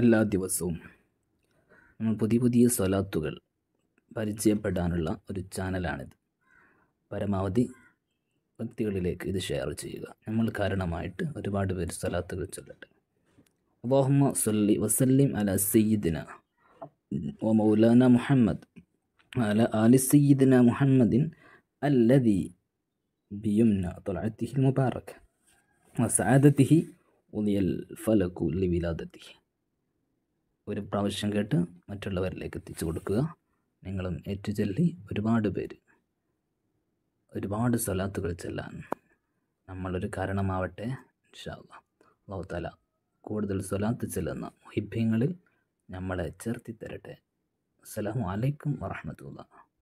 എല്ലാ ദിവസവും നമ്മൾ പുതിയ പുതിയ സ്വലാത്തുകൾ പരിചയപ്പെടാനുള്ള ഒരു ചാനലാണിത് പരമാവധി വ്യക്തികളിലേക്ക് ഇത് ഷെയർ ചെയ്യുക നമ്മൾ കാരണമായിട്ട് ഒരുപാട് പേര് സ്വലാത്തുകൾ ചൊല്ലട്ടെ അള്ളാഹുമ്മ സല്ലി വസല്ലിം അല സയ്യിദിന ഓ മൗലാന മുഹമ്മദ് അല അലി സയ്യിദിന മുഹമ്മദിൻ അല്ലതി ബിയുംന തൊളത്തിഹിൽ മുബാറക് സാദത്തിഹി ഉദിയൽ ഫലക്കു ലി വിലാദത്തിഹി ഒരു പ്രാവശ്യം കേട്ട് മറ്റുള്ളവരിലേക്ക് എത്തിച്ചു കൊടുക്കുക നിങ്ങളും ഏറ്റുചൊല്ലി ഒരുപാട് പേര് ഒരുപാട് സ്വലാത്തുകൾ ചെല്ലാൻ നമ്മളൊരു കാരണമാവട്ടെ ഇൻഷാല്ല കൂടുതൽ സ്വലാത്ത് ചെല്ലുന്ന മുഹിബ്യങ്ങളിൽ നമ്മളെ ചേർത്തി തരട്ടെ അസ്സലാമു അലൈക്കും വറഹമത്തുള്ള